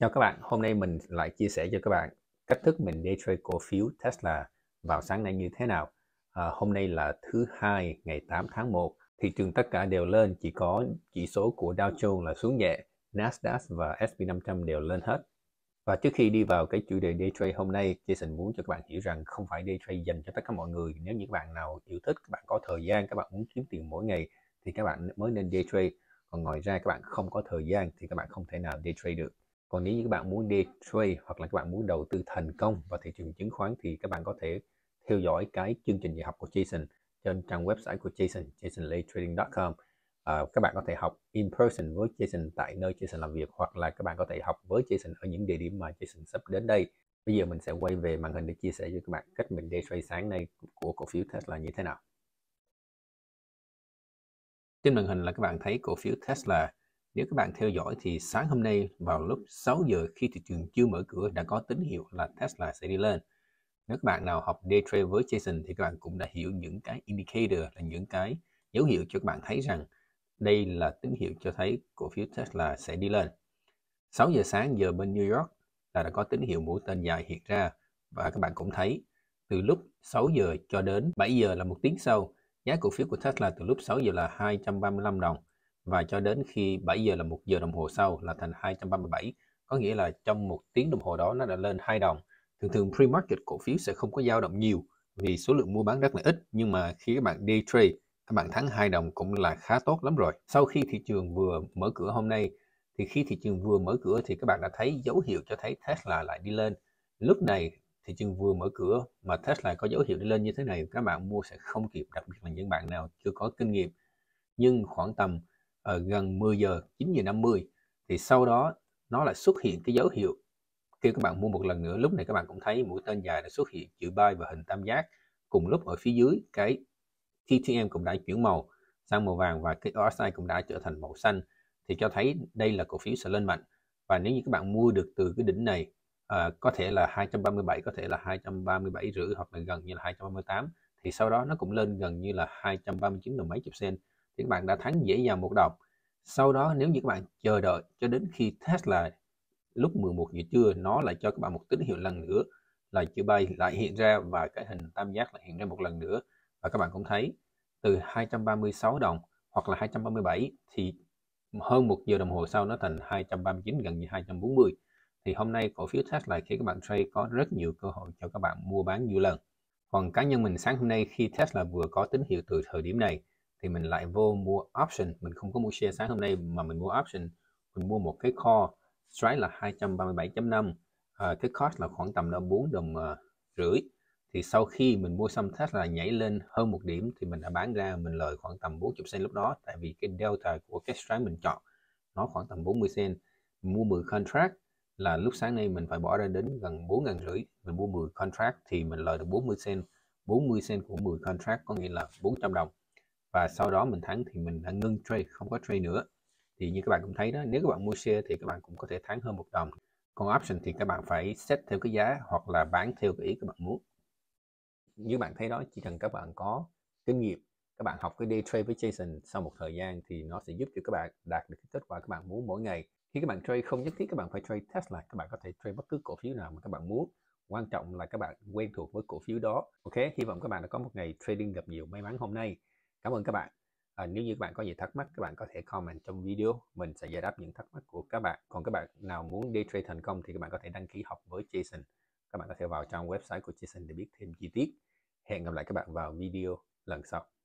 Chào các bạn, hôm nay mình lại chia sẻ cho các bạn cách thức mình day trade cổ phiếu Tesla vào sáng nay như thế nào. À, hôm nay là thứ hai ngày 8 tháng 1, thị trường tất cả đều lên, chỉ có chỉ số của Dow Jones là xuống nhẹ, Nasdaq và SP500 đều lên hết. Và trước khi đi vào cái chủ đề day trade hôm nay, Jason muốn cho các bạn hiểu rằng không phải day trade dành cho tất cả mọi người. Nếu những bạn nào yêu thích, các bạn có thời gian, các bạn muốn kiếm tiền mỗi ngày thì các bạn mới nên day trade. Còn ngoài ra các bạn không có thời gian thì các bạn không thể nào day trade được còn nếu như các bạn muốn day trade hoặc là các bạn muốn đầu tư thành công vào thị trường chứng khoán thì các bạn có thể theo dõi cái chương trình dạy học của Jason trên trang website của Jason jasonlaytrading.com à, các bạn có thể học in person với Jason tại nơi Jason làm việc hoặc là các bạn có thể học với Jason ở những địa điểm mà Jason sắp đến đây bây giờ mình sẽ quay về màn hình để chia sẻ với các bạn cách mình day trade sáng nay của cổ phiếu Tesla như thế nào trên màn hình là các bạn thấy cổ phiếu Tesla nếu các bạn theo dõi thì sáng hôm nay vào lúc 6 giờ khi thị trường chưa mở cửa đã có tín hiệu là Tesla sẽ đi lên. Nếu các bạn nào học day trade với Jason thì các bạn cũng đã hiểu những cái indicator là những cái dấu hiệu cho các bạn thấy rằng đây là tín hiệu cho thấy cổ phiếu Tesla sẽ đi lên. 6 giờ sáng giờ bên New York là đã có tín hiệu mũi tên dài hiện ra và các bạn cũng thấy từ lúc 6 giờ cho đến 7 giờ là một tiếng sau giá cổ phiếu của Tesla từ lúc 6 giờ là 235 đồng và cho đến khi 7 giờ là một giờ đồng hồ sau là thành 237 có nghĩa là trong một tiếng đồng hồ đó nó đã lên hai đồng thường thường pre-market cổ phiếu sẽ không có dao động nhiều vì số lượng mua bán rất là ít nhưng mà khi các bạn day trade các bạn thắng hai đồng cũng là khá tốt lắm rồi sau khi thị trường vừa mở cửa hôm nay thì khi thị trường vừa mở cửa thì các bạn đã thấy dấu hiệu cho thấy Tesla lại đi lên lúc này thị trường vừa mở cửa mà Tesla có dấu hiệu đi lên như thế này các bạn mua sẽ không kịp đặc biệt là những bạn nào chưa có kinh nghiệm nhưng khoảng tầm ở ờ, gần 10 giờ 9 giờ 50 thì sau đó nó lại xuất hiện cái dấu hiệu khi các bạn mua một lần nữa lúc này các bạn cũng thấy mũi tên dài đã xuất hiện chữ bay và hình tam giác cùng lúc ở phía dưới cái TTM cũng đã chuyển màu sang màu vàng và cái RSI cũng đã trở thành màu xanh thì cho thấy đây là cổ phiếu sẽ lên mạnh và nếu như các bạn mua được từ cái đỉnh này à, có thể là 237 có thể là 237 rưỡi hoặc là gần như là 238 thì sau đó nó cũng lên gần như là 239 đồng mấy chục sen thì các bạn đã thắng dễ dàng một đồng sau đó nếu như các bạn chờ đợi cho đến khi Tesla lúc 11 giờ trưa nó lại cho các bạn một tín hiệu lần nữa là chữ bay lại hiện ra và cái hình tam giác lại hiện ra một lần nữa và các bạn cũng thấy từ 236 đồng hoặc là 237 thì hơn một giờ đồng hồ sau nó thành 239 gần như 240 thì hôm nay cổ phiếu Tesla khi các bạn trade có rất nhiều cơ hội cho các bạn mua bán nhiều lần còn cá nhân mình sáng hôm nay khi Tesla vừa có tín hiệu từ thời điểm này thì mình lại vô mua option mình không có mua share sáng hôm nay mà mình mua option mình mua một cái call strike là 237.5 à, cái cost là khoảng tầm là 4 đồng uh, rưỡi thì sau khi mình mua xong test là nhảy lên hơn một điểm thì mình đã bán ra mình lời khoảng tầm 40 cent lúc đó tại vì cái delta của cái strike mình chọn nó khoảng tầm 40 cent mình mua 10 contract là lúc sáng nay mình phải bỏ ra đến gần 4 ngàn rưỡi mình mua 10 contract thì mình lời được 40 cent 40 cent của 10 contract có nghĩa là 400 đồng và sau đó mình thắng thì mình đã ngưng trade không có trade nữa thì như các bạn cũng thấy đó nếu các bạn mua share thì các bạn cũng có thể thắng hơn một đồng còn option thì các bạn phải set theo cái giá hoặc là bán theo cái ý các bạn muốn như bạn thấy đó chỉ cần các bạn có kinh nghiệm các bạn học cái day trade với Jason sau một thời gian thì nó sẽ giúp cho các bạn đạt được cái kết quả các bạn muốn mỗi ngày khi các bạn trade không nhất thiết các bạn phải trade Tesla các bạn có thể trade bất cứ cổ phiếu nào mà các bạn muốn quan trọng là các bạn quen thuộc với cổ phiếu đó ok hy vọng các bạn đã có một ngày trading gặp nhiều may mắn hôm nay Cảm ơn các bạn. À, nếu như các bạn có gì thắc mắc, các bạn có thể comment trong video. Mình sẽ giải đáp những thắc mắc của các bạn. Còn các bạn nào muốn day trade thành công thì các bạn có thể đăng ký học với Jason. Các bạn có thể vào trong website của Jason để biết thêm chi tiết. Hẹn gặp lại các bạn vào video lần sau.